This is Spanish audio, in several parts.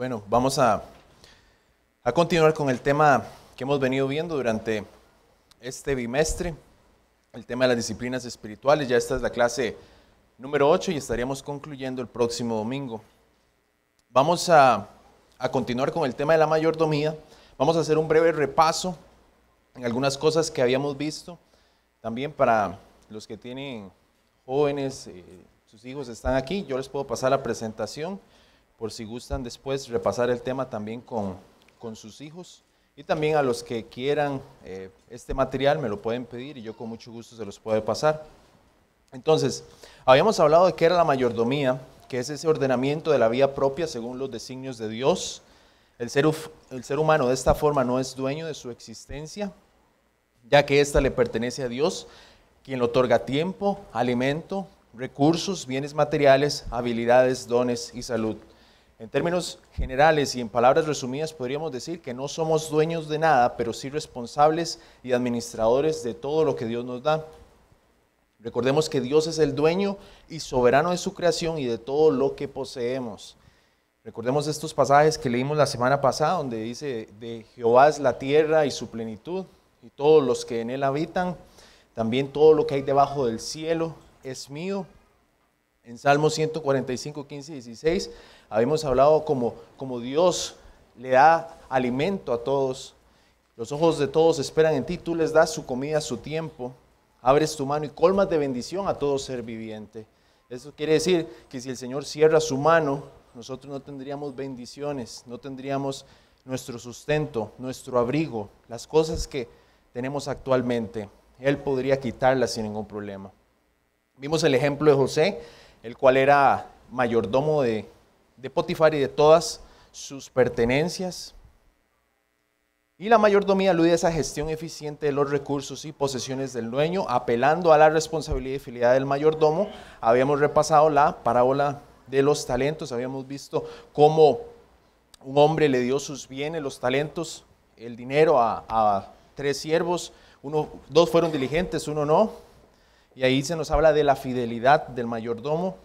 Bueno, vamos a, continuar con el tema que hemos venido viendo durante este bimestre, el tema de las disciplinas espirituales. Ya esta es la clase número 8 y estaríamos concluyendo el próximo domingo. Vamos a, continuar con el tema de la mayordomía. Vamos a hacer un breve repaso en algunas cosas que habíamos visto. También para los que tienen jóvenes, eh, sus hijos están aquí, yo les puedo pasar la presentación por si gustan después repasar el tema también con, con sus hijos. Y también a los que quieran eh, este material me lo pueden pedir y yo con mucho gusto se los puedo pasar. Entonces, habíamos hablado de qué era la mayordomía, que es ese ordenamiento de la vida propia según los designios de Dios. El ser, el ser humano de esta forma no es dueño de su existencia, ya que ésta le pertenece a Dios, quien le otorga tiempo, alimento, recursos, bienes materiales, habilidades, dones y salud. En términos generales y en palabras resumidas, podríamos decir que no somos dueños de nada, pero sí responsables y administradores de todo lo que Dios nos da. Recordemos que Dios es el dueño y soberano de su creación y de todo lo que poseemos. Recordemos estos pasajes que leímos la semana pasada, donde dice, de Jehová es la tierra y su plenitud, y todos los que en él habitan, también todo lo que hay debajo del cielo es mío. En Salmo 145, 15 y 16 Habíamos hablado como, como Dios le da alimento a todos. Los ojos de todos esperan en ti, tú les das su comida, su tiempo. Abres tu mano y colmas de bendición a todo ser viviente. Eso quiere decir que si el Señor cierra su mano, nosotros no tendríamos bendiciones, no tendríamos nuestro sustento, nuestro abrigo, las cosas que tenemos actualmente. Él podría quitarlas sin ningún problema. Vimos el ejemplo de José, el cual era mayordomo de de Potifar y de todas sus pertenencias. Y la mayordomía alude a esa gestión eficiente de los recursos y posesiones del dueño, apelando a la responsabilidad y fidelidad del mayordomo. Habíamos repasado la parábola de los talentos, habíamos visto cómo un hombre le dio sus bienes, los talentos, el dinero a, a tres siervos, uno, dos fueron diligentes, uno no. Y ahí se nos habla de la fidelidad del mayordomo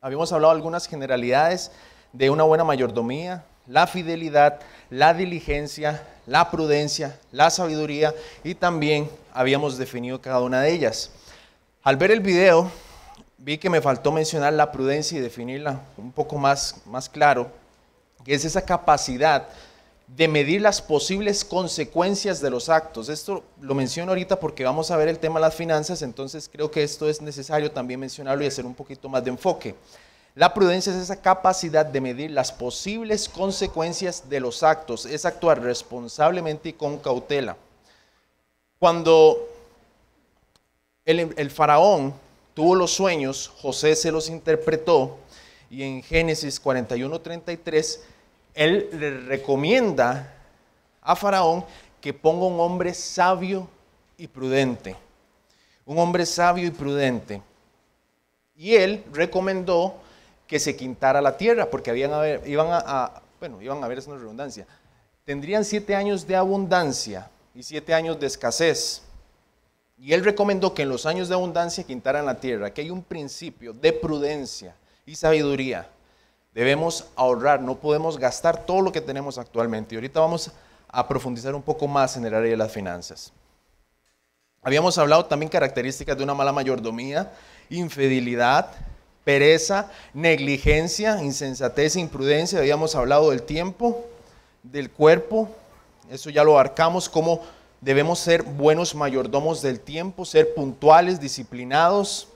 Habíamos hablado algunas generalidades de una buena mayordomía, la fidelidad, la diligencia, la prudencia, la sabiduría y también habíamos definido cada una de ellas. Al ver el video, vi que me faltó mencionar la prudencia y definirla un poco más, más claro, que es esa capacidad de medir las posibles consecuencias de los actos. Esto lo menciono ahorita porque vamos a ver el tema de las finanzas, entonces creo que esto es necesario también mencionarlo y hacer un poquito más de enfoque. La prudencia es esa capacidad de medir las posibles consecuencias de los actos, es actuar responsablemente y con cautela. Cuando el, faraón tuvo los sueños, José se los interpretó y en Génesis 41 33 él le recomienda a Faraón que ponga un hombre sabio y prudente. Un hombre sabio y prudente. Y él recomendó que se quintara la tierra, porque iban a, bueno, iban a ver, es una redundancia, tendrían siete años de abundancia y siete años de escasez. Y él recomendó que en los años de abundancia quintaran la tierra, que hay un principio de prudencia y sabiduría. Debemos ahorrar, no podemos gastar todo lo que tenemos actualmente. Y ahorita vamos a profundizar un poco más en el área de las finanzas. Habíamos hablado también características de una mala mayordomía, infidelidad, pereza, negligencia, insensatez, imprudencia. Habíamos hablado del tiempo, del cuerpo. Eso ya lo abarcamos, cómo debemos ser buenos mayordomos del tiempo, ser puntuales, disciplinados,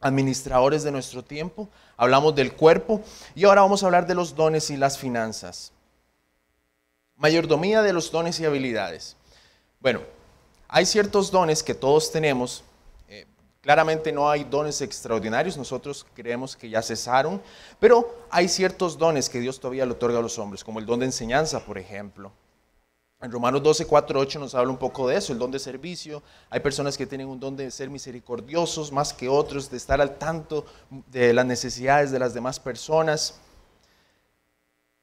administradores de nuestro tiempo, hablamos del cuerpo y ahora vamos a hablar de los dones y las finanzas. Mayordomía de los dones y habilidades. Bueno, hay ciertos dones que todos tenemos. Eh, claramente no hay dones extraordinarios, nosotros creemos que ya cesaron, pero hay ciertos dones que Dios todavía le otorga a los hombres, como el don de enseñanza, por ejemplo en Romanos 12, 4, 8 nos habla un poco de eso, el don de servicio. Hay personas que tienen un don de ser misericordiosos más que otros, de estar al tanto de las necesidades de las demás personas.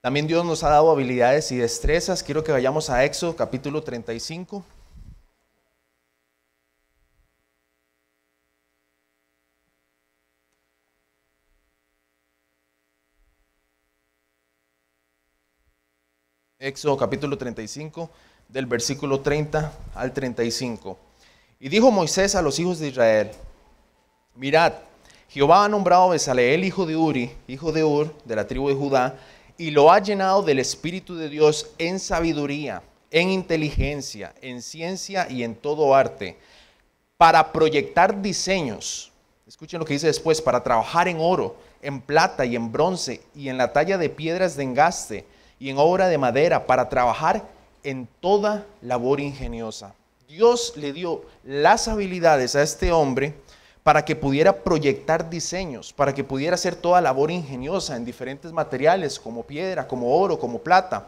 También Dios nos ha dado habilidades y destrezas. Quiero que vayamos a Éxodo capítulo 35. Éxodo capítulo 35, del versículo 30 al 35. Y dijo Moisés a los hijos de Israel, mirad, Jehová ha nombrado a Besaleel, hijo de Uri, hijo de Ur, de la tribu de Judá, y lo ha llenado del Espíritu de Dios en sabiduría, en inteligencia, en ciencia y en todo arte, para proyectar diseños. Escuchen lo que dice después, para trabajar en oro, en plata y en bronce, y en la talla de piedras de engaste y en obra de madera para trabajar en toda labor ingeniosa. Dios le dio las habilidades a este hombre para que pudiera proyectar diseños, para que pudiera hacer toda labor ingeniosa en diferentes materiales como piedra, como oro, como plata.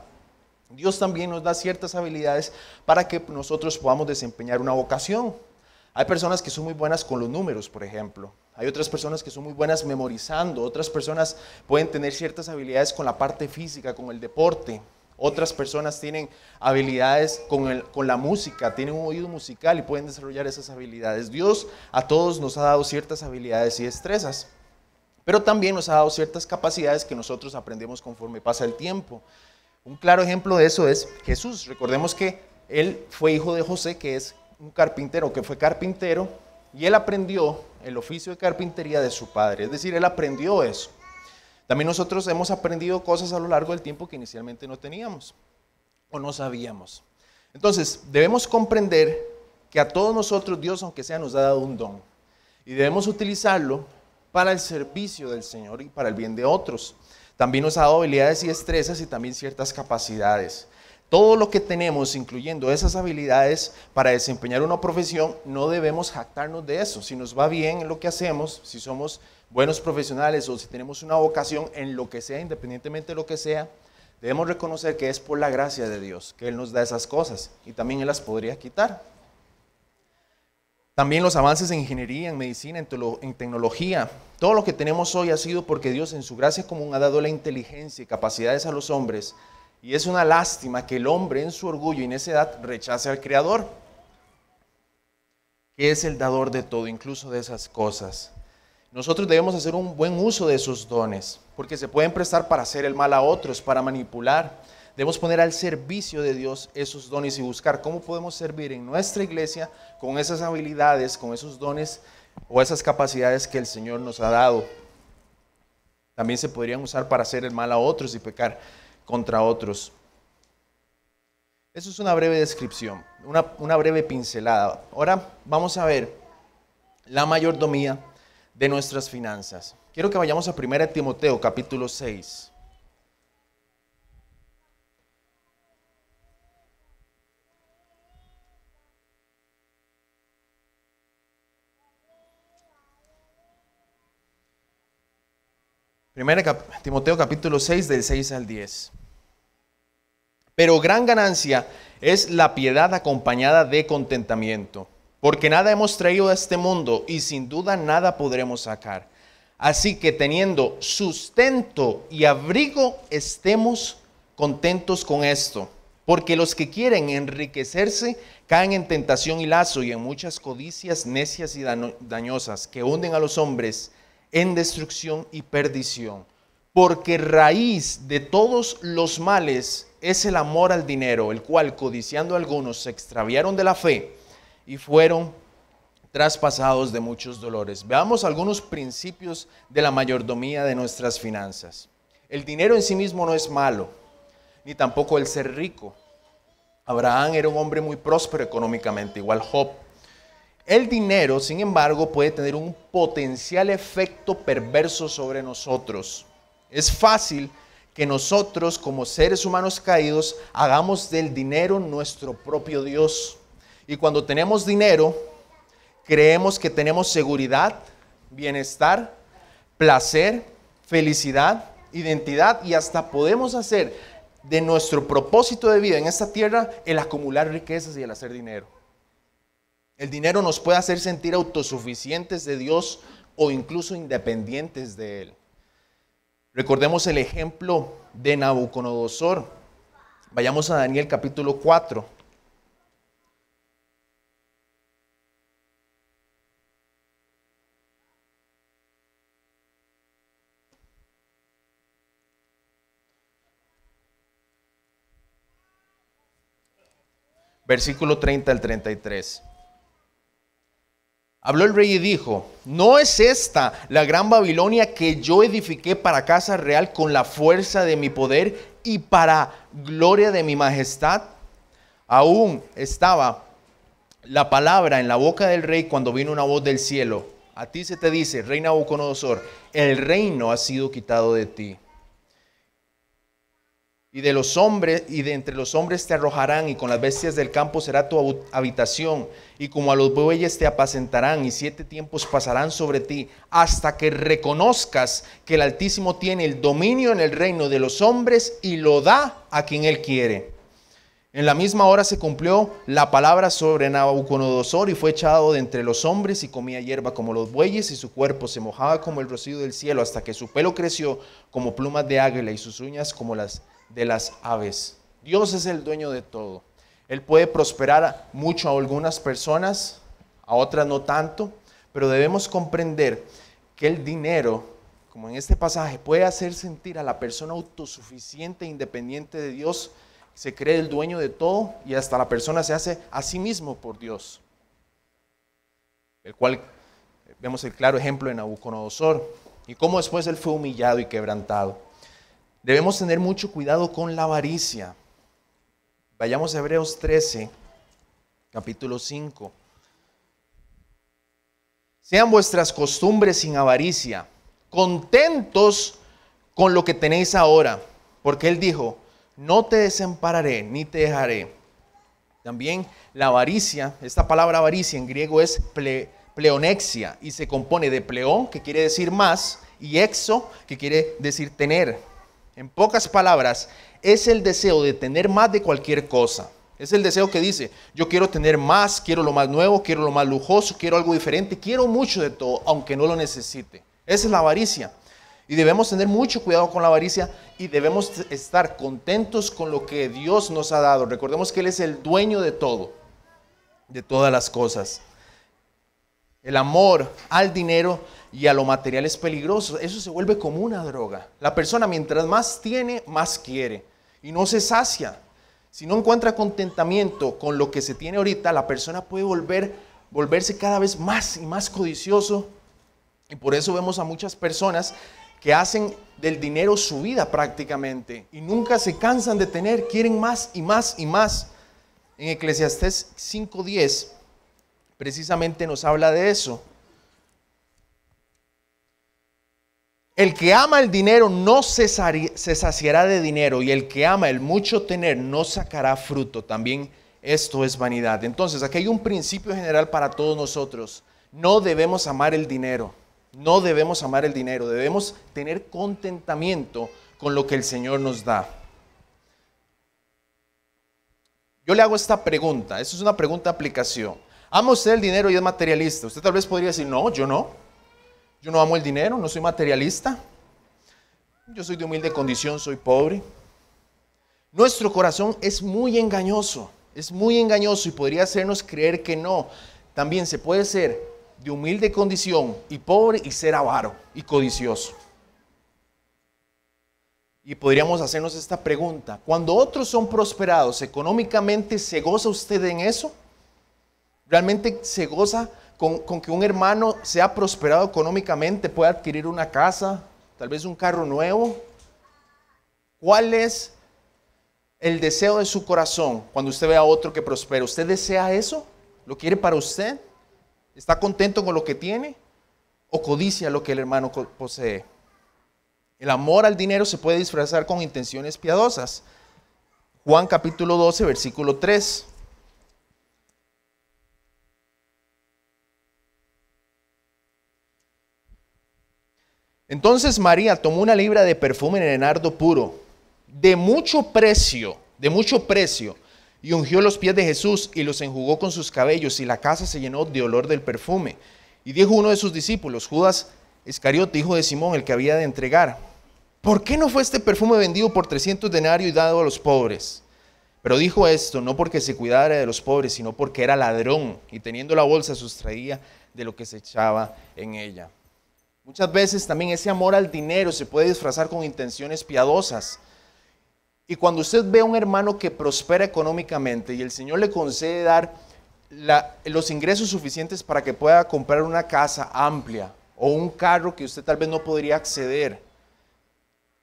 Dios también nos da ciertas habilidades para que nosotros podamos desempeñar una vocación. Hay personas que son muy buenas con los números, por ejemplo. Hay otras personas que son muy buenas memorizando, otras personas pueden tener ciertas habilidades con la parte física, con el deporte. Otras personas tienen habilidades con, con la música, tienen un oído musical y pueden desarrollar esas habilidades. Dios a todos nos ha dado ciertas habilidades y destrezas, pero también nos ha dado ciertas capacidades que nosotros aprendemos conforme pasa el tiempo. Un claro ejemplo de eso es Jesús. Recordemos que él fue hijo de José, que es un carpintero, que fue carpintero, y él aprendió el oficio de carpintería de su padre. Es decir, él aprendió eso. También nosotros hemos aprendido cosas a lo largo del tiempo que inicialmente no teníamos o no sabíamos. Entonces, debemos comprender que a todos nosotros Dios, aunque sea, nos ha dado un don. Y debemos utilizarlo para el servicio del Señor y para el bien de otros. También nos ha dado habilidades y destrezas y también ciertas capacidades. Todo lo que tenemos, incluyendo esas habilidades para desempeñar una profesión, no debemos jactarnos de eso. Si nos va bien en lo que hacemos, si somos buenos profesionales o si tenemos una vocación en lo que sea, independientemente de lo que sea, debemos reconocer que es por la gracia de Dios que Él nos da esas cosas y también Él las podría quitar. También los avances en ingeniería, en medicina, en, en tecnología, todo lo que tenemos hoy ha sido porque Dios en su gracia común ha dado la inteligencia y capacidades a los hombres y es una lástima que el hombre en su orgullo y en esa edad rechace al Creador, que es el dador de todo, incluso de esas cosas. Nosotros debemos hacer un buen uso de esos dones, porque se pueden prestar para hacer el mal a otros, para manipular. Debemos poner al servicio de Dios esos dones y buscar cómo podemos servir en nuestra iglesia con esas habilidades, con esos dones o esas capacidades que el Señor nos ha dado. También se podrían usar para hacer el mal a otros y pecar contra otros. Eso es una breve descripción, una, breve pincelada. Ahora vamos a ver la mayordomía de nuestras finanzas. Quiero que vayamos a 1 Timoteo capítulo 6. Primera Timoteo capítulo 6 del 6 al 10. Pero gran ganancia es la piedad acompañada de contentamiento, porque nada hemos traído a este mundo y sin duda nada podremos sacar. Así que teniendo sustento y abrigo, estemos contentos con esto, porque los que quieren enriquecerse caen en tentación y lazo y en muchas codicias necias y dañosas que hunden a los hombres en destrucción y perdición. Porque raíz de todos los males es el amor al dinero, el cual, codiciando algunos, se extraviaron de la fe y fueron traspasados de muchos dolores. Veamos algunos principios de la mayordomía de nuestras finanzas. El dinero en sí mismo no es malo, ni tampoco el ser rico. Abraham era un hombre muy próspero económicamente, igual Job. El dinero, sin embargo, puede tener un potencial efecto perverso sobre nosotros. Es fácil que nosotros, como seres humanos caídos, hagamos del dinero nuestro propio Dios. Y cuando tenemos dinero, creemos que tenemos seguridad, bienestar, placer, felicidad, identidad y hasta podemos hacer de nuestro propósito de vida en esta tierra el acumular riquezas y el hacer dinero. El dinero nos puede hacer sentir autosuficientes de Dios o incluso independientes de Él. Recordemos el ejemplo de Nabucodonosor. Vayamos a Daniel capítulo 4. Versículo 30 al 33. Habló el rey y dijo, ¿no es esta la gran Babilonia que yo edifiqué para casa real con la fuerza de mi poder y para gloria de mi majestad? Aún estaba la palabra en la boca del rey cuando vino una voz del cielo. A ti se te dice, reina Nabucodonosor, el reino ha sido quitado de ti y de los hombres, y de entre los hombres te arrojarán, y con las bestias del campo será tu habitación, y como a los bueyes te apacentarán, y siete tiempos pasarán sobre ti, hasta que reconozcas que el Altísimo tiene el dominio en el reino de los hombres y lo da a quien él quiere. En la misma hora se cumplió la palabra sobre Nabucodonosor y fue echado de entre los hombres y comía hierba como los bueyes y su cuerpo se mojaba como el rocío del cielo hasta que su pelo creció como plumas de águila y sus uñas como las de las aves. Dios es el dueño de todo. Él puede prosperar mucho a algunas personas, a otras no tanto, pero debemos comprender que el dinero, como en este pasaje, puede hacer sentir a la persona autosuficiente e independiente de Dios, se cree el dueño de todo y hasta la persona se hace a sí mismo por Dios. El cual vemos el claro ejemplo en Nabucodonosor y cómo después él fue humillado y quebrantado. Debemos tener mucho cuidado con la avaricia. Vayamos a Hebreos 13, capítulo 5. Sean vuestras costumbres sin avaricia, contentos con lo que tenéis ahora, porque Él dijo, no te desampararé ni te dejaré. También la avaricia, esta palabra avaricia en griego es pleonexia y se compone de pleón, que quiere decir más, y exo, que quiere decir tener. En pocas palabras, es el deseo de tener más de cualquier cosa. Es el deseo que dice, yo quiero tener más, quiero lo más nuevo, quiero lo más lujoso, quiero algo diferente, quiero mucho de todo, aunque no lo necesite. Esa es la avaricia. Y debemos tener mucho cuidado con la avaricia y debemos estar contentos con lo que Dios nos ha dado. Recordemos que Él es el dueño de todo, de todas las cosas. El amor al dinero y a lo material es peligroso. Eso se vuelve como una droga. La persona mientras más tiene, más quiere y no se sacia. Si no encuentra contentamiento con lo que se tiene ahorita, la persona puede volver, volverse cada vez más y más codicioso. Y por eso vemos a muchas personas que hacen del dinero su vida prácticamente y nunca se cansan de tener, quieren más y más y más. En Eclesiastés 5.10 precisamente nos habla de eso. El que ama el dinero no se, saciará de dinero y el que ama el mucho tener no sacará fruto. También esto es vanidad. Entonces, aquí hay un principio general para todos nosotros. No debemos amar el dinero. No debemos amar el dinero. Debemos tener contentamiento con lo que el Señor nos da. Yo le hago esta pregunta. eso es una pregunta de aplicación. ¿Ama usted el dinero y es materialista? Usted tal vez podría decir, no, yo no. Yo no amo el dinero, no soy materialista. Yo soy de humilde condición, soy pobre. Nuestro corazón es muy engañoso, es muy engañoso y podría hacernos creer que no. También se puede ser de humilde condición y pobre y ser avaro y codicioso. Y podríamos hacernos esta pregunta. Cuando otros son prosperados económicamente, ¿se goza usted en eso? ¿Realmente se goza con, que un hermano sea prosperado económicamente, pueda adquirir una casa, tal vez un carro nuevo. ¿Cuál es el deseo de su corazón cuando usted ve a otro que prospera? ¿Usted desea eso? ¿Lo quiere para usted? ¿Está contento con lo que tiene? ¿O codicia lo que el hermano posee? El amor al dinero se puede disfrazar con intenciones piadosas. Juan capítulo 12, versículo 3. Entonces María tomó una libra de perfume de enardo puro, de mucho precio, de mucho precio, y ungió los pies de Jesús y los enjugó con sus cabellos, y la casa se llenó de olor del perfume. Y dijo uno de sus discípulos, Judas Iscariote, hijo de Simón, el que había de entregar, ¿por qué no fue este perfume vendido por 300 denarios y dado a los pobres? Pero dijo esto no porque se cuidara de los pobres, sino porque era ladrón y teniendo la bolsa sustraía de lo que se echaba en ella. Muchas veces también ese amor al dinero se puede disfrazar con intenciones piadosas. Y cuando usted ve a un hermano que prospera económicamente y el Señor le concede dar los ingresos suficientes para que pueda comprar una casa amplia o un carro que usted tal vez no podría acceder,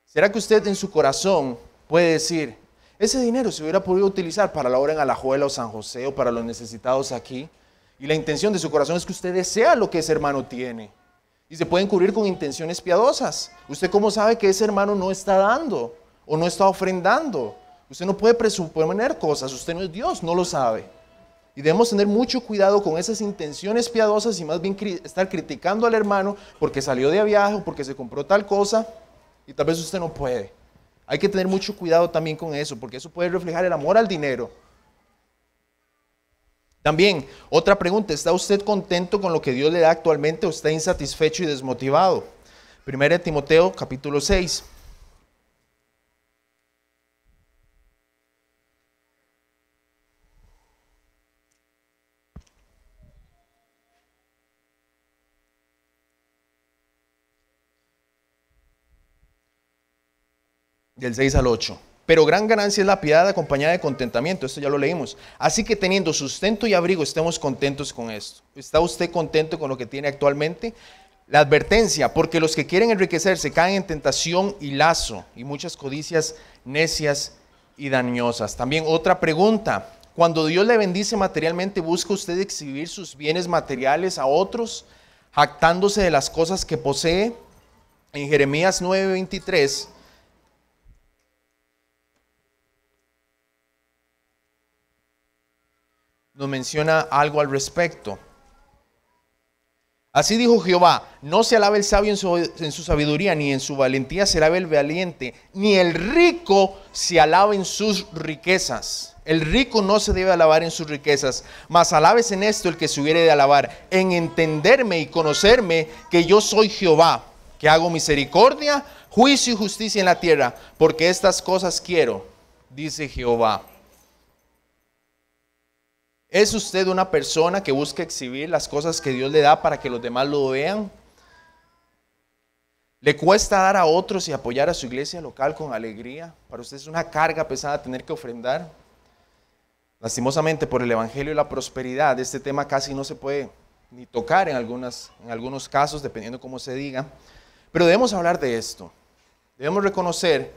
¿será que usted en su corazón puede decir, ese dinero se hubiera podido utilizar para la obra en Alajuela o San José o para los necesitados aquí? Y la intención de su corazón es que usted desea lo que ese hermano tiene. Y se pueden cubrir con intenciones piadosas. ¿Usted cómo sabe que ese hermano no está dando o no está ofrendando? Usted no puede presuponer cosas, usted no es Dios, no lo sabe. Y debemos tener mucho cuidado con esas intenciones piadosas y más bien estar criticando al hermano porque salió de viaje o porque se compró tal cosa y tal vez usted no puede. Hay que tener mucho cuidado también con eso porque eso puede reflejar el amor al dinero. También, otra pregunta, ¿está usted contento con lo que Dios le da actualmente o está insatisfecho y desmotivado? Primera de Timoteo capítulo 6. Del 6 al 8. Pero gran ganancia es la piedad acompañada de contentamiento, esto ya lo leímos. Así que teniendo sustento y abrigo, estemos contentos con esto. ¿Está usted contento con lo que tiene actualmente? La advertencia, porque los que quieren enriquecerse caen en tentación y lazo y muchas codicias necias y dañosas. También otra pregunta, cuando Dios le bendice materialmente, ¿busca usted exhibir sus bienes materiales a otros, jactándose de las cosas que posee? En Jeremías 9:23 nos menciona algo al respecto. Así dijo Jehová, no se alabe el sabio en su, sabiduría, ni en su valentía se alabe el valiente, ni el rico se alabe en sus riquezas. El rico no se debe alabar en sus riquezas, mas alabes en esto el que se hubiere de alabar, en entenderme y conocerme que yo soy Jehová, que hago misericordia, juicio y justicia en la tierra, porque estas cosas quiero, dice Jehová. ¿Es usted una persona que busca exhibir las cosas que Dios le da para que los demás lo vean? ¿Le cuesta dar a otros y apoyar a su iglesia local con alegría? ¿Para usted es una carga pesada tener que ofrendar? Lastimosamente por el Evangelio y la prosperidad, este tema casi no se puede ni tocar en, algunas, en algunos casos, dependiendo cómo se diga. Pero debemos hablar de esto. Debemos reconocer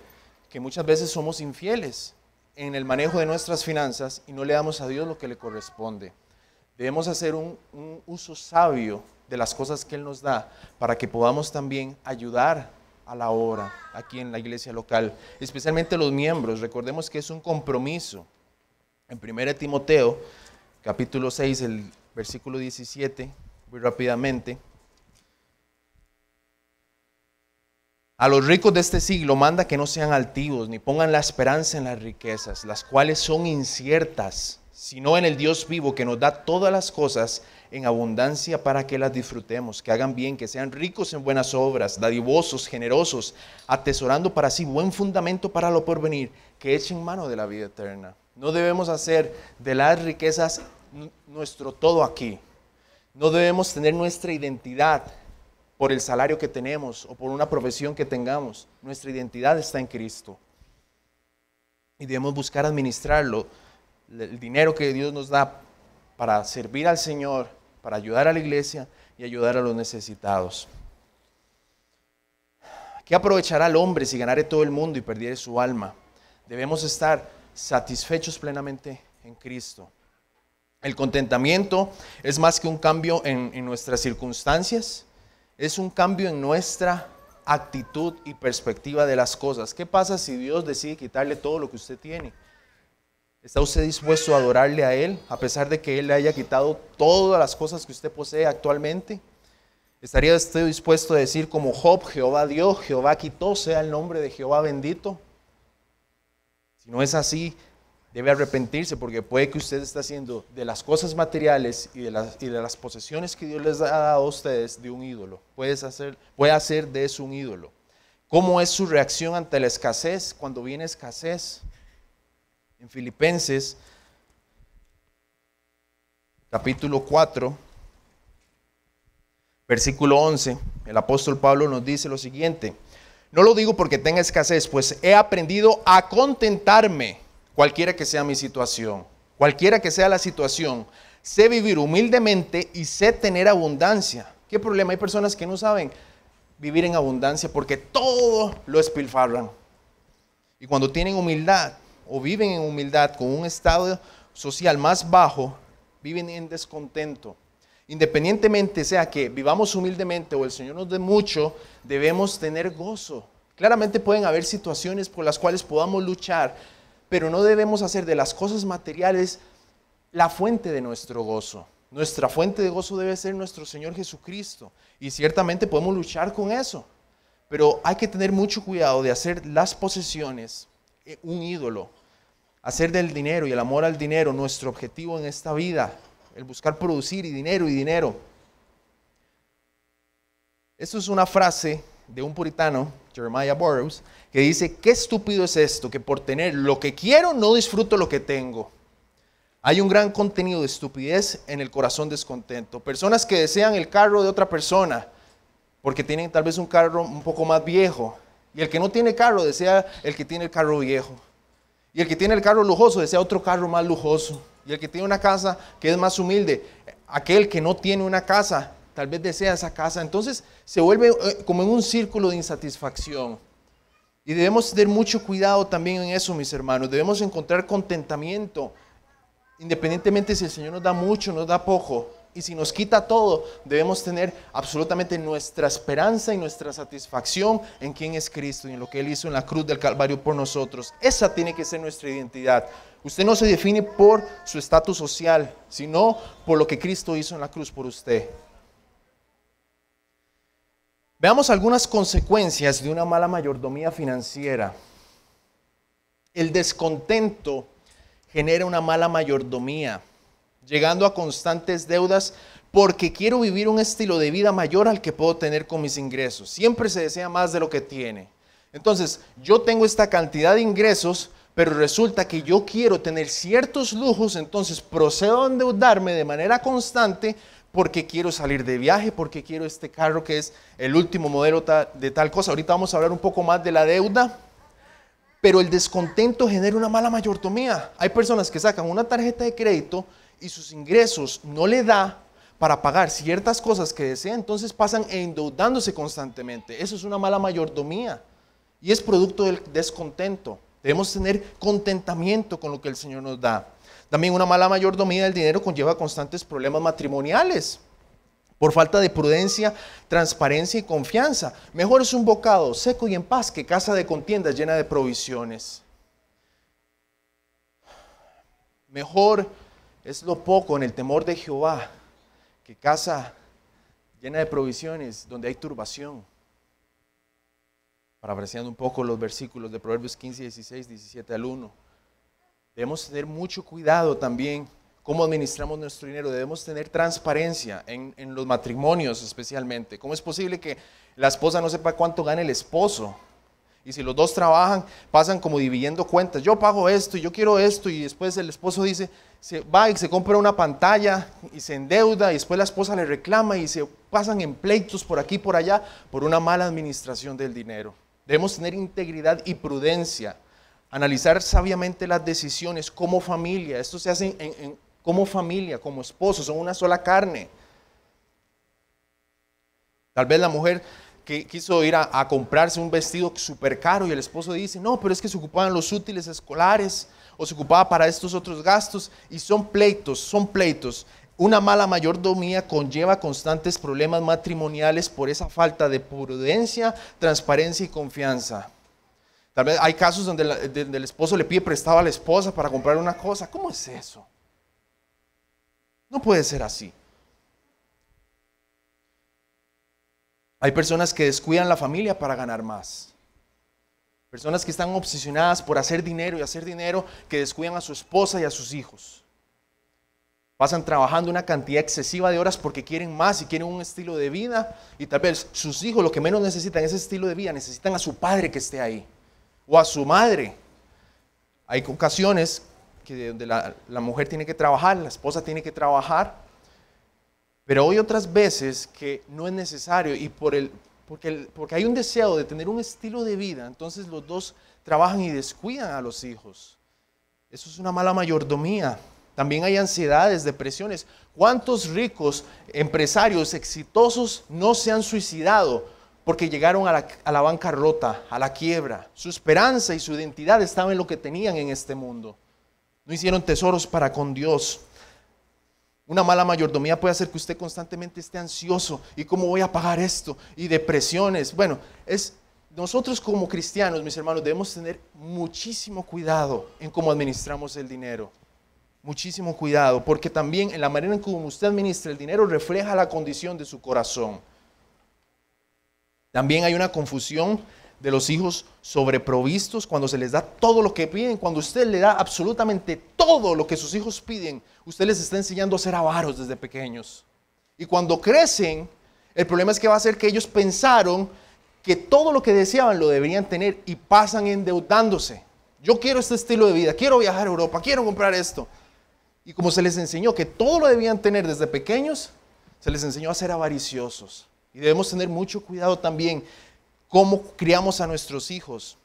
que muchas veces somos infieles en el manejo de nuestras finanzas y no le damos a Dios lo que le corresponde. Debemos hacer un, uso sabio de las cosas que Él nos da para que podamos también ayudar a la obra aquí en la iglesia local, especialmente los miembros. Recordemos que es un compromiso. En 1 Timoteo, capítulo 6, el versículo 17, muy rápidamente A los ricos de este siglo manda que no sean altivos, ni pongan la esperanza en las riquezas, las cuales son inciertas, sino en el Dios vivo que nos da todas las cosas en abundancia para que las disfrutemos, que hagan bien, que sean ricos en buenas obras, dadivosos, generosos, atesorando para sí buen fundamento para lo porvenir, que echen mano de la vida eterna. No debemos hacer de las riquezas nuestro todo aquí. No debemos tener nuestra identidad por el salario que tenemos o por una profesión que tengamos. Nuestra identidad está en Cristo. Y debemos buscar administrarlo. El dinero que Dios nos da para servir al Señor, para ayudar a la iglesia y ayudar a los necesitados. ¿Qué aprovechará el hombre si ganare todo el mundo y perdiere su alma? Debemos estar satisfechos plenamente en Cristo. El contentamiento es más que un cambio en nuestras circunstancias, es un cambio en nuestra actitud y perspectiva de las cosas. ¿Qué pasa si Dios decide quitarle todo lo que usted tiene? ¿Está usted dispuesto a adorarle a Él a pesar de que Él le haya quitado todas las cosas que usted posee actualmente? ¿Estaría usted dispuesto a decir como Job, Jehová Dios, Jehová quitó, sea el nombre de Jehová bendito? Si no es así, debe arrepentirse porque puede que usted está haciendo de las cosas materiales y de las, y de las posesiones que Dios les ha dado a ustedes de un ídolo. Puedes hacer, puede hacer de eso un ídolo. ¿Cómo es su reacción ante la escasez cuando viene escasez? En Filipenses capítulo 4, versículo 11, el apóstol Pablo nos dice lo siguiente. No lo digo porque tenga escasez, pues he aprendido a contentarme cualquiera que sea mi situación, cualquiera que sea la situación, sé vivir humildemente y sé tener abundancia. ¿Qué problema? Hay personas que no saben vivir en abundancia porque todo lo espilfarran. Y cuando tienen humildad o viven en humildad con un estado social más bajo, viven en descontento. Independientemente sea que vivamos humildemente o el Señor nos dé mucho, debemos tener gozo. Claramente pueden haber situaciones por las cuales podamos luchar, pero no debemos hacer de las cosas materiales la fuente de nuestro gozo. Nuestra fuente de gozo debe ser nuestro Señor Jesucristo. Y ciertamente podemos luchar con eso. Pero hay que tener mucho cuidado de hacer las posesiones eh, un ídolo. Hacer del dinero y el amor al dinero nuestro objetivo en esta vida. El buscar producir y dinero y dinero. Esto es una frase de un puritano, Jeremiah Burroughs, que dice, qué estúpido es esto, que por tener lo que quiero no disfruto lo que tengo. Hay un gran contenido de estupidez en el corazón descontento. Personas que desean el carro de otra persona porque tienen tal vez un carro un poco más viejo. Y el que no tiene carro desea el que tiene el carro viejo. Y el que tiene el carro lujoso desea otro carro más lujoso. Y el que tiene una casa que es más humilde, aquel que no tiene una casa tal vez desea esa casa. Entonces se vuelve eh, como en un círculo de insatisfacción. Y debemos tener mucho cuidado también en eso, mis hermanos. Debemos encontrar contentamiento, independientemente si el Señor nos da mucho, nos da poco. Y si nos quita todo, debemos tener absolutamente nuestra esperanza y nuestra satisfacción en quién es Cristo y en lo que Él hizo en la cruz del Calvario por nosotros. Esa tiene que ser nuestra identidad. Usted no se define por su estatus social, sino por lo que Cristo hizo en la cruz por usted. Veamos algunas consecuencias de una mala mayordomía financiera. El descontento genera una mala mayordomía, llegando a constantes deudas porque quiero vivir un estilo de vida mayor al que puedo tener con mis ingresos. Siempre se desea más de lo que tiene. Entonces, yo tengo esta cantidad de ingresos, pero resulta que yo quiero tener ciertos lujos, entonces procedo a endeudarme de manera constante porque quiero salir de viaje, porque quiero este carro que es el último modelo de tal cosa. Ahorita vamos a hablar un poco más de la deuda, pero el descontento genera una mala mayordomía. Hay personas que sacan una tarjeta de crédito y sus ingresos no le da para pagar ciertas cosas que desea. entonces pasan endeudándose constantemente. Eso es una mala mayordomía y es producto del descontento. Debemos tener contentamiento con lo que el Señor nos da. También una mala mayor mayordomía del dinero conlleva constantes problemas matrimoniales por falta de prudencia, transparencia y confianza. Mejor es un bocado seco y en paz que casa de contiendas llena de provisiones. Mejor es lo poco en el temor de Jehová que casa llena de provisiones donde hay turbación. Para apreciando un poco los versículos de Proverbios 15, 16, 17 al 1. Debemos tener mucho cuidado también cómo administramos nuestro dinero. Debemos tener transparencia en, los matrimonios especialmente. ¿Cómo es posible que la esposa no sepa cuánto gana el esposo? Y si los dos trabajan, pasan como dividiendo cuentas. Yo pago esto y yo quiero esto. Y después el esposo dice, se va y se compra una pantalla y se endeuda. Y después la esposa le reclama y se pasan en pleitos por aquí y por allá por una mala administración del dinero. Debemos tener integridad y prudencia analizar sabiamente las decisiones como familia. Esto se hace como familia, como esposo, son una sola carne. Tal vez la mujer que quiso ir a, comprarse un vestido súper caro y el esposo dice, no, pero es que se ocupaban los útiles escolares o se ocupaba para estos otros gastos y son pleitos, son pleitos. Una mala mayordomía conlleva constantes problemas matrimoniales por esa falta de prudencia, transparencia y confianza. Tal vez hay casos donde, el esposo le pide prestado a la esposa para comprar una cosa. ¿Cómo es eso? No puede ser así. Hay personas que descuidan la familia para ganar más. Personas que están obsesionadas por hacer dinero y hacer dinero que descuidan a su esposa y a sus hijos. Pasan trabajando una cantidad excesiva de horas porque quieren más y quieren un estilo de vida. Y tal vez sus hijos lo que menos necesitan ese estilo de vida. Necesitan a su padre que esté ahí o a su madre. Hay ocasiones que donde la, mujer tiene que trabajar, la esposa tiene que trabajar, pero hay otras veces que no es necesario y por el, porque, porque hay un deseo de tener un estilo de vida, entonces los dos trabajan y descuidan a los hijos. Eso es una mala mayordomía. También hay ansiedades, depresiones. ¿Cuántos ricos empresarios exitosos no se han suicidado? porque llegaron a la, bancarrota, a la quiebra. Su esperanza y su identidad estaban en lo que tenían en este mundo. No hicieron tesoros para con Dios. Una mala mayordomía puede hacer que usted constantemente esté ansioso. ¿Y cómo voy a pagar esto? Y depresiones. Bueno, es nosotros como cristianos, mis hermanos, debemos tener muchísimo cuidado en cómo administramos el dinero. Muchísimo cuidado, porque también en la manera en cómo usted administra el dinero refleja la condición de su corazón. También hay una confusión de los hijos sobreprovistos cuando se les da todo lo que piden. Cuando usted le da absolutamente todo lo que sus hijos piden, usted les está enseñando a ser avaros desde pequeños. Y cuando crecen, el problema es que va a ser que ellos pensaron que todo lo que deseaban lo deberían tener y pasan endeudándose. Yo quiero este estilo de vida, quiero viajar a Europa, quiero comprar esto. Y como se les enseñó que todo lo debían tener desde pequeños, se les enseñó a ser avariciosos. Y debemos tener mucho cuidado también cómo criamos a nuestros hijos.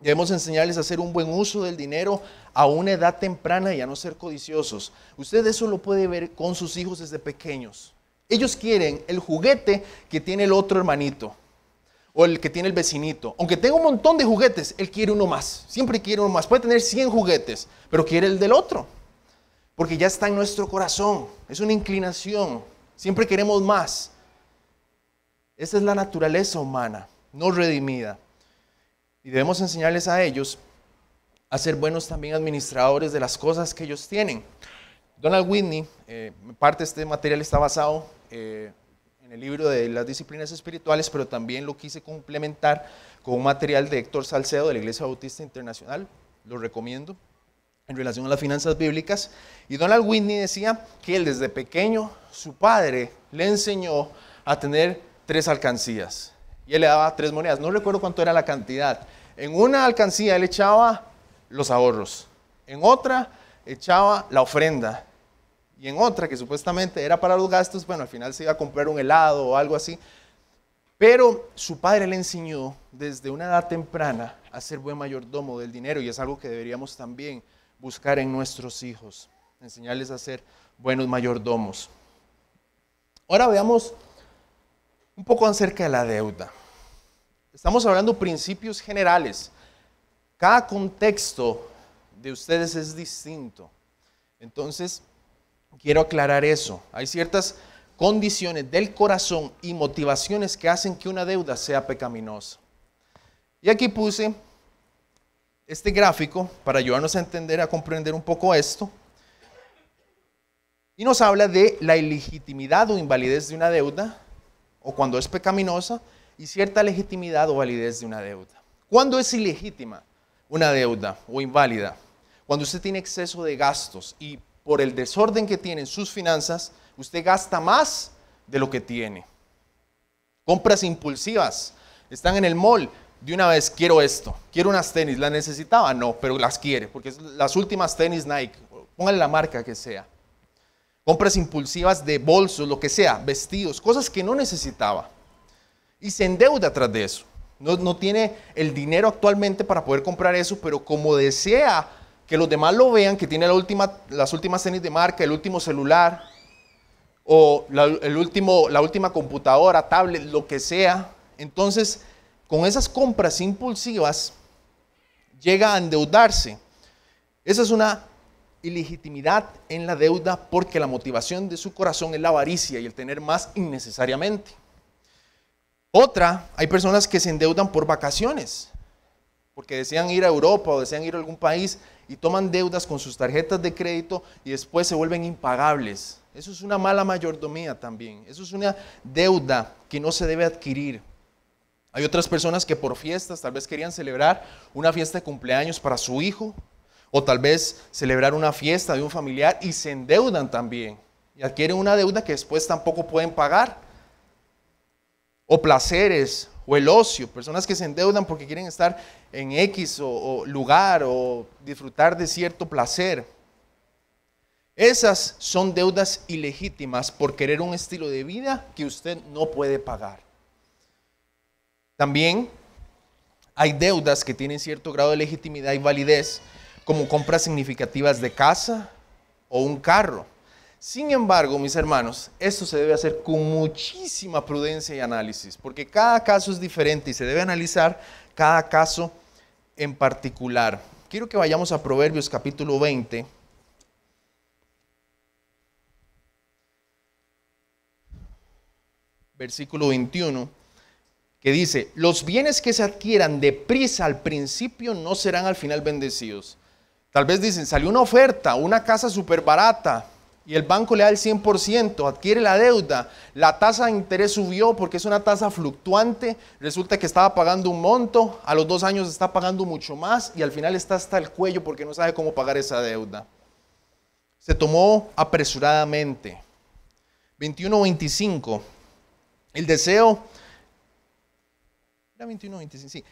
Debemos enseñarles a hacer un buen uso del dinero a una edad temprana y a no ser codiciosos. Usted eso lo puede ver con sus hijos desde pequeños. Ellos quieren el juguete que tiene el otro hermanito o el que tiene el vecinito. Aunque tenga un montón de juguetes, él quiere uno más. Siempre quiere uno más. Puede tener 100 juguetes, pero quiere el del otro. Porque ya está en nuestro corazón. Es una inclinación. Siempre queremos más. Esa es la naturaleza humana, no redimida. Y debemos enseñarles a ellos a ser buenos también administradores de las cosas que ellos tienen. Donald Whitney, eh, parte de este material está basado eh, en el libro de las disciplinas espirituales, pero también lo quise complementar con un material de Héctor Salcedo de la Iglesia Bautista Internacional, lo recomiendo, en relación a las finanzas bíblicas. Y Donald Whitney decía que él desde pequeño, su padre le enseñó a tener tres alcancías. Y él le daba tres monedas. No recuerdo cuánto era la cantidad. En una alcancía él echaba los ahorros. En otra echaba la ofrenda. Y en otra, que supuestamente era para los gastos, bueno, al final se iba a comprar un helado o algo así. Pero su padre le enseñó desde una edad temprana a ser buen mayordomo del dinero y es algo que deberíamos también buscar en nuestros hijos, enseñarles a ser buenos mayordomos. Ahora veamos un poco acerca de la deuda. Estamos hablando principios generales. Cada contexto de ustedes es distinto. Entonces, quiero aclarar eso. Hay ciertas condiciones del corazón y motivaciones que hacen que una deuda sea pecaminosa. Y aquí puse este gráfico para ayudarnos a entender, a comprender un poco esto. Y nos habla de la ilegitimidad o invalidez de una deuda o cuando es pecaminosa y cierta legitimidad o validez de una deuda. ¿Cuándo es ilegítima una deuda o inválida? Cuando usted tiene exceso de gastos y por el desorden que tienen sus finanzas, usted gasta más de lo que tiene. Compras impulsivas. Están en el mall. De una vez quiero esto. Quiero unas tenis. ¿Las necesitaba? No, pero las quiere. Porque las últimas tenis Nike. Póngale la marca que sea compras impulsivas de bolsos, lo que sea, vestidos, cosas que no necesitaba. Y se endeuda tras de eso. No, tiene el dinero actualmente para poder comprar eso, pero como desea que los demás lo vean, que tiene la última, las últimas tenis de marca, el último celular, o el último, la última computadora, tablet, lo que sea, entonces con esas compras impulsivas llega a endeudarse. Esa es una legitimidad en la deuda porque la motivación de su corazón es la avaricia y el tener más innecesariamente. Otra, hay personas que se endeudan por vacaciones, porque desean ir a Europa o desean ir a algún país y toman deudas con sus tarjetas de crédito y después se vuelven impagables. Eso es una mala mayordomía también. Eso es una deuda que no se debe adquirir. Hay otras personas que por fiestas tal vez querían celebrar una fiesta de cumpleaños para su hijo o tal vez celebrar una fiesta de un familiar y se endeudan también. Y adquieren una deuda que después tampoco pueden pagar. O placeres, o el ocio. Personas que se endeudan porque quieren estar en X o, lugar o disfrutar de cierto placer. Esas son deudas ilegítimas por querer un estilo de vida que usted no puede pagar. También hay deudas que tienen cierto grado de legitimidad y validez como compras significativas de casa o un carro. Sin embargo, mis hermanos, esto se debe hacer con muchísima prudencia y análisis, porque cada caso es diferente y se debe analizar cada caso en particular. Quiero que vayamos a Proverbios capítulo 20. Versículo 21, que dice, los bienes que se adquieran deprisa al principio no serán al final bendecidos Tal vez dicen, salió una oferta, una casa súper barata y el banco le da el 100%, adquiere la deuda, la tasa de interés subió porque es una tasa fluctuante, resulta que estaba pagando un monto, a los dos años está pagando mucho más y al final está hasta el cuello porque no sabe cómo pagar esa deuda. Se tomó apresuradamente. 21-25. El deseo... Era 21 sí.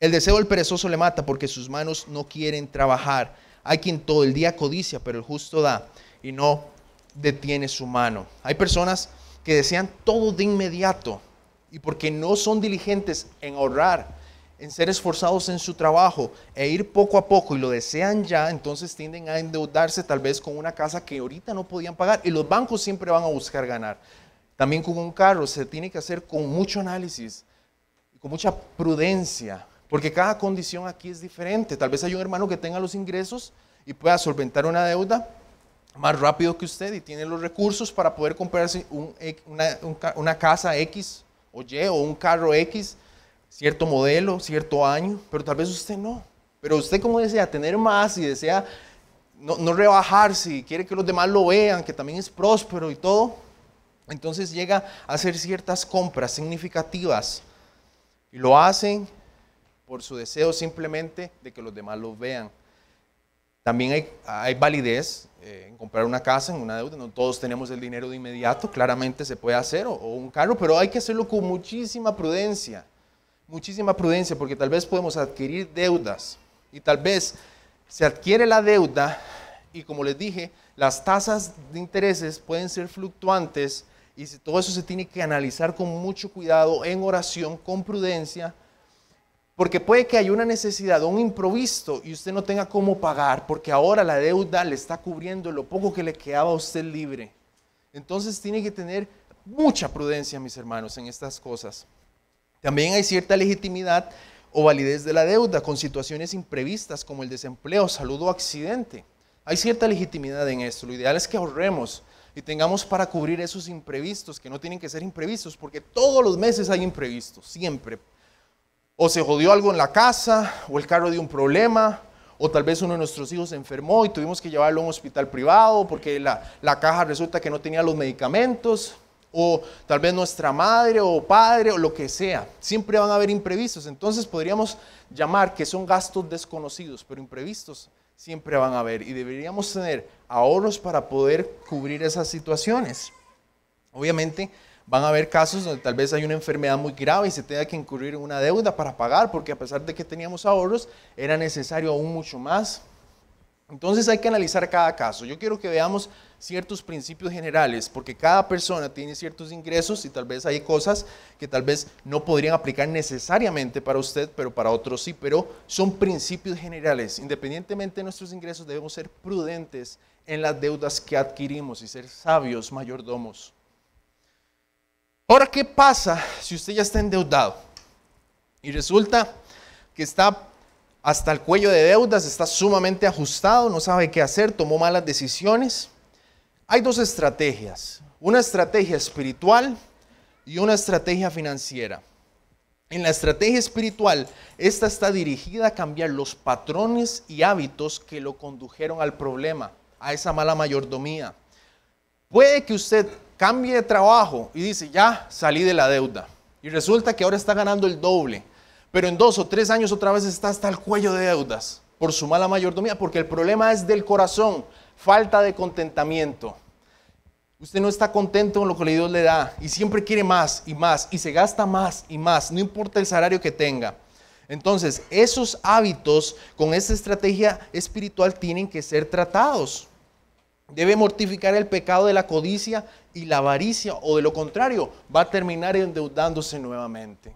El deseo del perezoso le mata porque sus manos no quieren trabajar. Hay quien todo el día codicia, pero el justo da y no detiene su mano. Hay personas que desean todo de inmediato y porque no son diligentes en ahorrar, en ser esforzados en su trabajo e ir poco a poco y lo desean ya, entonces tienden a endeudarse tal vez con una casa que ahorita no podían pagar y los bancos siempre van a buscar ganar. También con un carro se tiene que hacer con mucho análisis, y con mucha prudencia, porque cada condición aquí es diferente. Tal vez hay un hermano que tenga los ingresos y pueda solventar una deuda más rápido que usted y tiene los recursos para poder comprarse una, casa X o Y o un carro X, cierto modelo, cierto año, pero tal vez usted no. Pero usted como desea tener más y desea no, no rebajarse y quiere que los demás lo vean, que también es próspero y todo, entonces llega a hacer ciertas compras significativas y lo hacen por su deseo simplemente de que los demás los vean. También hay, validez eh, en comprar una casa, en una deuda. No todos tenemos el dinero de inmediato, claramente se puede hacer, o un carro, pero hay que hacerlo con muchísima prudencia. Muchísima prudencia, porque tal vez podemos adquirir deudas y tal vez se adquiere la deuda y como les dije, las tasas de intereses pueden ser fluctuantes y todo eso se tiene que analizar con mucho cuidado, en oración, con prudencia, porque puede que haya una necesidad o un imprevisto y usted no tenga cómo pagar, porque ahora la deuda le está cubriendo lo poco que le quedaba a usted libre. Entonces tiene que tener mucha prudencia, mis hermanos, en estas cosas. También hay cierta legitimidad o validez de la deuda con situaciones imprevistas como el desempleo, salud o accidente. Hay cierta legitimidad en esto. Lo ideal es que ahorremos y tengamos para cubrir esos imprevistos, que no tienen que ser imprevistos, porque todos los meses hay imprevistos, siempre o se jodió algo en la casa, o el carro dio un problema, o tal vez uno de nuestros hijos se enfermó y tuvimos que llevarlo a un hospital privado porque la, la caja resulta que no tenía los medicamentos, o tal vez nuestra madre o padre o lo que sea. Siempre van a haber imprevistos, entonces podríamos llamar que son gastos desconocidos, pero imprevistos siempre van a haber y deberíamos tener ahorros para poder cubrir esas situaciones. Obviamente, Van a haber casos donde tal vez hay una enfermedad muy grave y se tenga que incurrir en una deuda para pagar, porque a pesar de que teníamos ahorros, era necesario aún mucho más. Entonces hay que analizar cada caso. Yo quiero que veamos ciertos principios generales, porque cada persona tiene ciertos ingresos y tal vez hay cosas que tal vez no podrían aplicar necesariamente para usted, pero para otros sí, pero son principios generales. Independientemente de nuestros ingresos, debemos ser prudentes en las deudas que adquirimos y ser sabios mayordomos. Ahora, ¿qué pasa si usted ya está endeudado? Y resulta que está hasta el cuello de deudas, está sumamente ajustado, no sabe qué hacer, tomó malas decisiones. Hay dos estrategias, una estrategia espiritual y una estrategia financiera. En la estrategia espiritual, esta está dirigida a cambiar los patrones y hábitos que lo condujeron al problema, a esa mala mayordomía. Puede que usted cambie de trabajo y dice, ya salí de la deuda. Y resulta que ahora está ganando el doble. Pero en dos o tres años otra vez está hasta el cuello de deudas por su mala mayordomía, porque el problema es del corazón, falta de contentamiento. Usted no está contento con lo que Dios le da y siempre quiere más y más y se gasta más y más, no importa el salario que tenga. Entonces, esos hábitos con esa estrategia espiritual tienen que ser tratados. Debe mortificar el pecado de la codicia y la avaricia, o de lo contrario, va a terminar endeudándose nuevamente.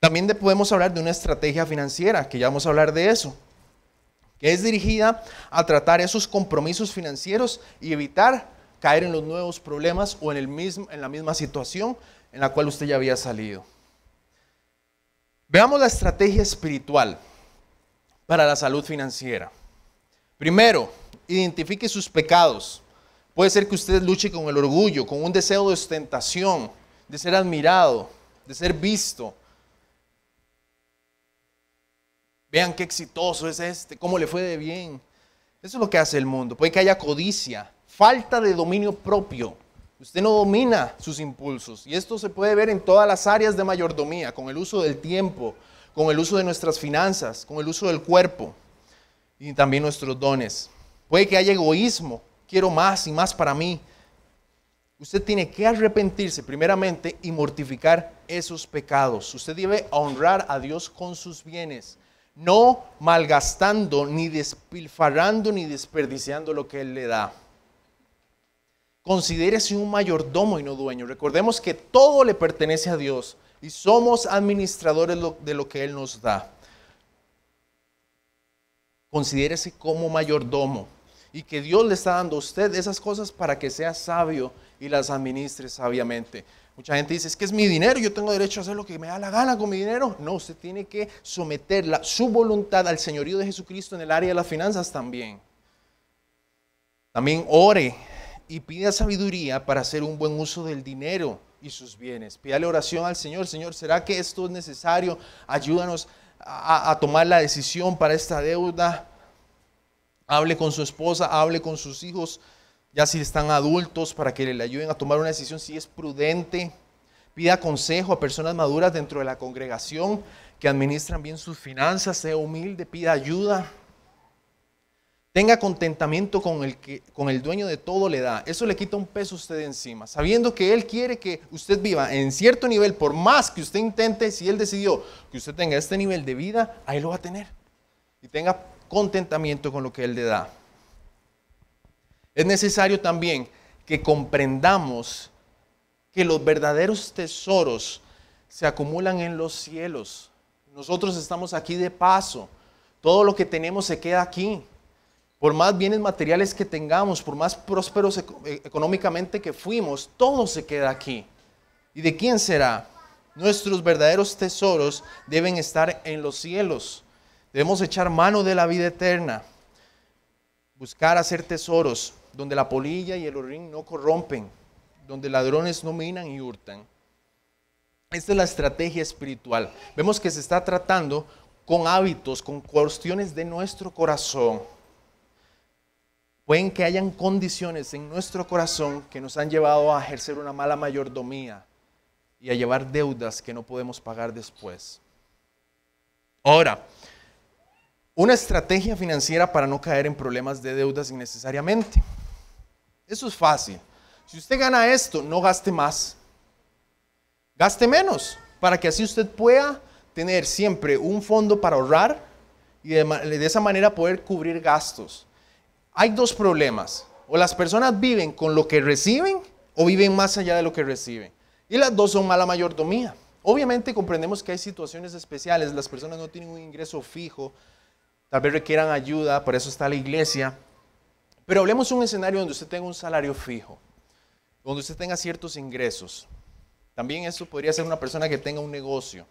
También podemos hablar de una estrategia financiera, que ya vamos a hablar de eso, que es dirigida a tratar esos compromisos financieros y evitar caer en los nuevos problemas o en, el mismo, en la misma situación en la cual usted ya había salido. Veamos la estrategia espiritual para la salud financiera. Primero, identifique sus pecados. Puede ser que usted luche con el orgullo, con un deseo de ostentación, de ser admirado, de ser visto. Vean qué exitoso es este, cómo le fue de bien. Eso es lo que hace el mundo. Puede que haya codicia, falta de dominio propio. Usted no domina sus impulsos. Y esto se puede ver en todas las áreas de mayordomía, con el uso del tiempo, con el uso de nuestras finanzas, con el uso del cuerpo y también nuestros dones. Puede que haya egoísmo, quiero más y más para mí. Usted tiene que arrepentirse primeramente y mortificar esos pecados. Usted debe honrar a Dios con sus bienes, no malgastando, ni despilfarrando, ni desperdiciando lo que Él le da. Considérese un mayordomo y no dueño. Recordemos que todo le pertenece a Dios y somos administradores de lo que Él nos da. Considérese como mayordomo y que Dios le está dando a usted esas cosas para que sea sabio y las administre sabiamente. Mucha gente dice, es que es mi dinero, yo tengo derecho a hacer lo que me da la gana con mi dinero. No, usted tiene que someter su voluntad al señorío de Jesucristo en el área de las finanzas también. También ore y pida sabiduría para hacer un buen uso del dinero y sus bienes. Pídale oración al Señor. Señor, ¿será que esto es necesario? Ayúdanos a, tomar la decisión para esta deuda. Hable con su esposa, hable con sus hijos, ya si están adultos, para que le ayuden a tomar una decisión si es prudente. Pida consejo a personas maduras dentro de la congregación que administran bien sus finanzas, sea humilde, pida ayuda. Tenga contentamiento con el, que, con el dueño de todo le da. Eso le quita un peso a usted de encima, sabiendo que Él quiere que usted viva en cierto nivel, por más que usted intente, si Él decidió que usted tenga este nivel de vida, ahí lo va a tener. Y tenga contentamiento con lo que Él le da. Es necesario también que comprendamos que los verdaderos tesoros se acumulan en los cielos. Nosotros estamos aquí de paso. Todo lo que tenemos se queda aquí por más bienes materiales que tengamos, por más prósperos eh, económicamente que fuimos, todo se queda aquí. ¿Y de quién será? Nuestros verdaderos tesoros deben estar en los cielos. Debemos echar mano de la vida eterna, buscar hacer tesoros donde la polilla y el orín no corrompen, donde ladrones no minan y hurtan. Esta es la estrategia espiritual. Vemos que se está tratando con hábitos, con cuestiones de nuestro corazón Pueden que hayan condiciones en nuestro corazón que nos han llevado a ejercer una mala mayordomía y a llevar deudas que no podemos pagar después. Ahora, una estrategia financiera para no caer en problemas de deudas innecesariamente. Eso es fácil. Si usted gana esto, no gaste más. Gaste menos para que así usted pueda tener siempre un fondo para ahorrar y de, de esa manera poder cubrir gastos hay dos problemas. O las personas viven con lo que reciben o viven más allá de lo que reciben. Y las dos son mala mayordomía. Obviamente comprendemos que hay situaciones especiales, las personas no tienen un ingreso fijo, tal vez requieran ayuda, por eso está la iglesia. Pero hablemos de un escenario donde usted tenga un salario fijo, donde usted tenga ciertos ingresos. También eso podría ser una persona que tenga un negocio.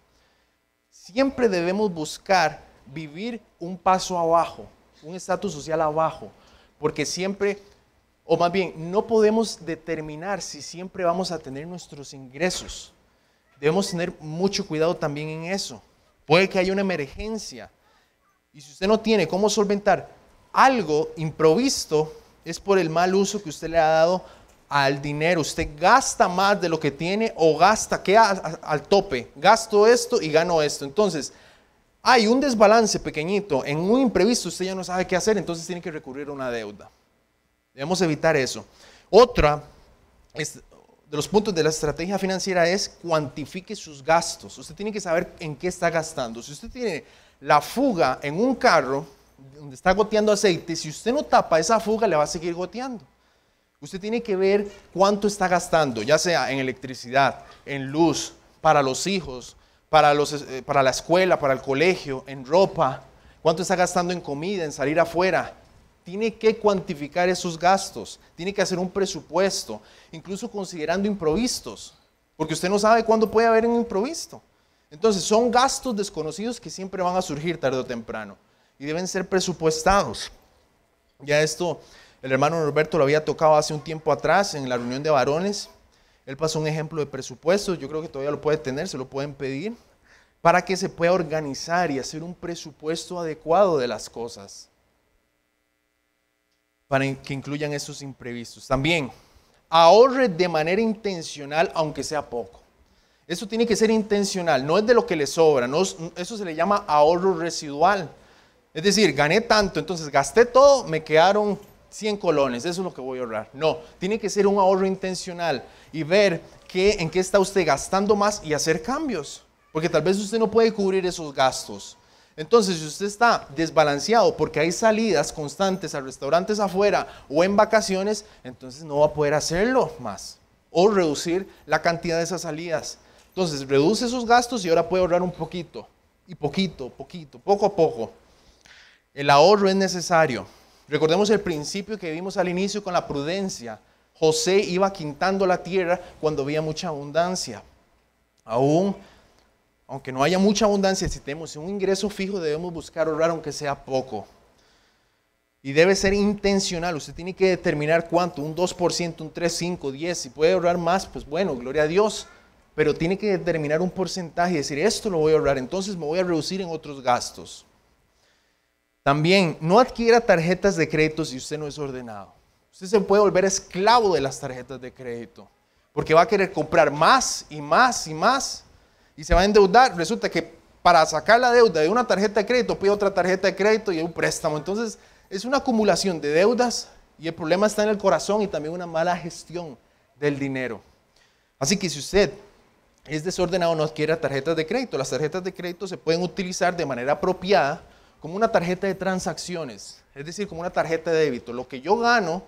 Siempre debemos buscar vivir un paso abajo, un estatus social abajo, porque siempre, o más bien, no podemos determinar si siempre vamos a tener nuestros ingresos. Debemos tener mucho cuidado también en eso. Puede que haya una emergencia. Y si usted no tiene cómo solventar algo improvisto, es por el mal uso que usted le ha dado al dinero. Usted gasta más de lo que tiene o gasta, queda al tope. Gasto esto y gano esto. Entonces, hay un desbalance pequeñito, en un imprevisto usted ya no sabe qué hacer, entonces tiene que recurrir a una deuda. Debemos evitar eso. Otra de los puntos de la estrategia financiera es cuantifique sus gastos. Usted tiene que saber en qué está gastando. Si usted tiene la fuga en un carro donde está goteando aceite, si usted no tapa esa fuga, le va a seguir goteando. Usted tiene que ver cuánto está gastando, ya sea en electricidad, en luz, para los hijos, para, los, eh, para la escuela, para el colegio, en ropa, cuánto está gastando en comida, en salir afuera. Tiene que cuantificar esos gastos, tiene que hacer un presupuesto, incluso considerando improvistos, porque usted no sabe cuándo puede haber un improvisto. Entonces, son gastos desconocidos que siempre van a surgir tarde o temprano y deben ser presupuestados. Ya esto el hermano Norberto lo había tocado hace un tiempo atrás en la reunión de varones él pasó un ejemplo de presupuesto, yo creo que todavía lo puede tener, se lo pueden pedir, para que se pueda organizar y hacer un presupuesto adecuado de las cosas, para que incluyan esos imprevistos. También, ahorre de manera intencional, aunque sea poco. Eso tiene que ser intencional, no es de lo que le sobra, eso se le llama ahorro residual. Es decir, gané tanto, entonces gasté todo, me quedaron 100 colones, eso es lo que voy a ahorrar. No, tiene que ser un ahorro intencional y ver qué, en qué está usted gastando más y hacer cambios. Porque tal vez usted no puede cubrir esos gastos. Entonces, si usted está desbalanceado porque hay salidas constantes a restaurantes afuera o en vacaciones, entonces no va a poder hacerlo más o reducir la cantidad de esas salidas. Entonces, reduce esos gastos y ahora puede ahorrar un poquito, y poquito, poquito, poco a poco. El ahorro es necesario. Recordemos el principio que vimos al inicio con la prudencia. José iba quintando la tierra cuando había mucha abundancia. Aún, aunque no haya mucha abundancia, si tenemos un ingreso fijo, debemos buscar ahorrar aunque sea poco. Y debe ser intencional. Usted tiene que determinar cuánto, un 2%, un 3, 5, 10. Si puede ahorrar más, pues bueno, gloria a Dios. Pero tiene que determinar un porcentaje y decir, esto lo voy a ahorrar, entonces me voy a reducir en otros gastos. También, no adquiera tarjetas de crédito si usted no es ordenado usted se puede volver esclavo de las tarjetas de crédito, porque va a querer comprar más y más y más y se va a endeudar. Resulta que para sacar la deuda de una tarjeta de crédito pide otra tarjeta de crédito y un préstamo. Entonces es una acumulación de deudas y el problema está en el corazón y también una mala gestión del dinero. Así que si usted es desordenado, no adquiera tarjetas de crédito. Las tarjetas de crédito se pueden utilizar de manera apropiada como una tarjeta de transacciones, es decir, como una tarjeta de débito. Lo que yo gano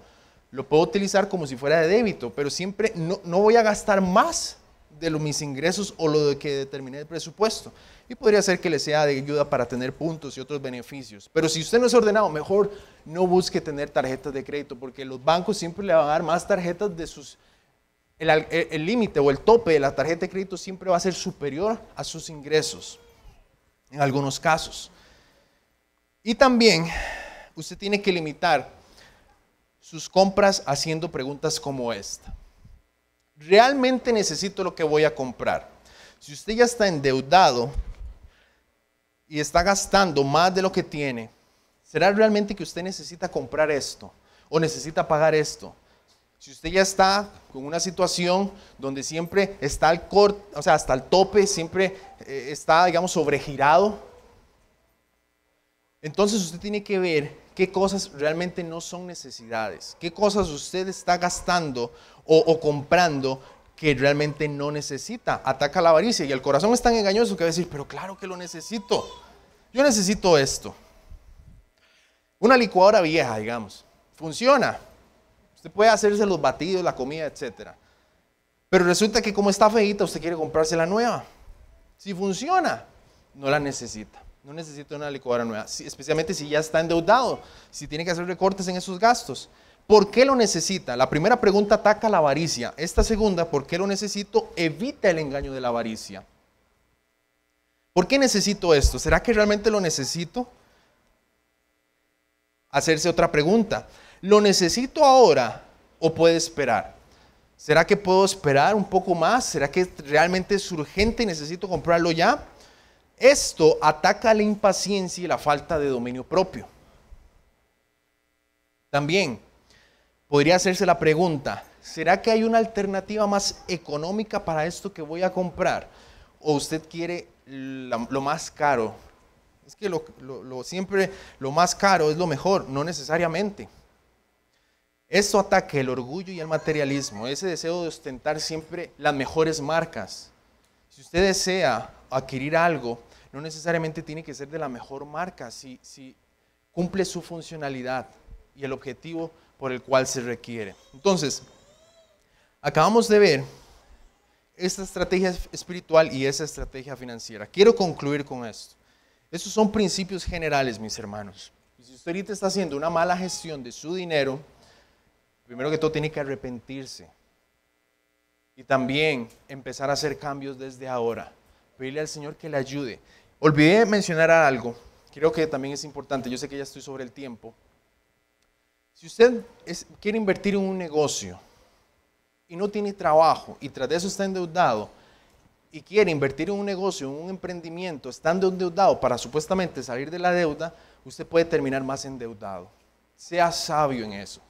lo puedo utilizar como si fuera de débito, pero siempre no, voy a gastar más de lo, mis ingresos o lo que determiné el presupuesto. Y podría ser que le sea de ayuda para tener puntos y otros beneficios. Pero si usted no es ordenado, mejor no busque tener tarjetas de crédito, porque los bancos siempre le van a dar más tarjetas de sus... El límite o el tope de la tarjeta de crédito siempre va a ser superior a sus ingresos, en algunos casos. Y también usted tiene que limitar sus compras haciendo preguntas como esta. ¿Realmente necesito lo que voy a comprar? Si usted ya está endeudado y está gastando más de lo que tiene, ¿será realmente que usted necesita comprar esto o necesita pagar esto? Si usted ya está con una situación donde siempre está al corte, o sea, hasta el tope, siempre eh, está, digamos, sobregirado, entonces usted tiene que ver qué cosas realmente no son necesidades, qué cosas usted está gastando o, comprando que realmente no necesita. Ataca la avaricia y el corazón es tan engañoso que va a decir, pero claro que lo necesito. Yo necesito esto. Una licuadora vieja, digamos. Funciona. Usted puede hacerse los batidos, la comida, etc. Pero resulta que como está feita, usted quiere comprarse la nueva. Si funciona, no la necesita. No necesito una licuadora nueva, especialmente si ya está endeudado, si tiene que hacer recortes en esos gastos. ¿Por qué lo necesita? La primera pregunta ataca la avaricia. Esta segunda, ¿por qué lo necesito? Evita el engaño de la avaricia. ¿Por qué necesito esto? ¿Será que realmente lo necesito? Hacerse otra pregunta. ¿Lo necesito ahora o puede esperar? ¿Será que puedo esperar un poco más? ¿Será que realmente es urgente y necesito comprarlo ya? Esto ataca la impaciencia y la falta de dominio propio. También podría hacerse la pregunta, ¿será que hay una alternativa más económica para esto que voy a comprar? ¿O usted quiere lo más caro? Es que lo, siempre lo más caro es lo mejor, no necesariamente. Esto ataca el orgullo y el materialismo, ese deseo de ostentar siempre las mejores marcas. Si usted desea adquirir algo, no necesariamente tiene que ser de la mejor marca, si, cumple su funcionalidad y el objetivo por el cual se requiere. Entonces, acabamos de ver esta estrategia espiritual y esa estrategia financiera. Quiero concluir con esto. Esos son principios generales, mis hermanos. Y si usted ahorita está haciendo una mala gestión de su dinero, primero que todo tiene que arrepentirse. Y también empezar a hacer cambios desde ahora pedirle al Señor que le ayude. Olvidé mencionar algo, creo que también es importante, yo sé que ya estoy sobre el tiempo. Si usted quiere invertir en un negocio y no tiene trabajo y tras de eso está endeudado y quiere invertir en un negocio, en un emprendimiento, estando endeudado para supuestamente salir de la deuda, usted puede terminar más endeudado. Sea sabio en eso.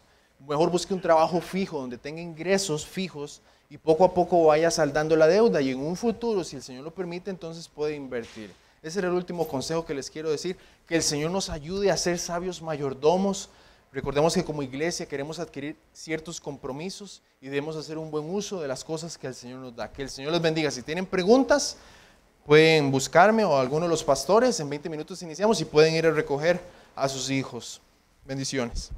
Mejor busque un trabajo fijo donde tenga ingresos fijos y poco a poco vaya saldando la deuda y en un futuro, si el Señor lo permite, entonces puede invertir. Ese era el último consejo que les quiero decir, que el Señor nos ayude a ser sabios mayordomos. Recordemos que como iglesia queremos adquirir ciertos compromisos y debemos hacer un buen uso de las cosas que el Señor nos da. Que el Señor les bendiga. Si tienen preguntas, pueden buscarme o alguno de los pastores. En 20 minutos iniciamos y pueden ir a recoger a sus hijos. Bendiciones.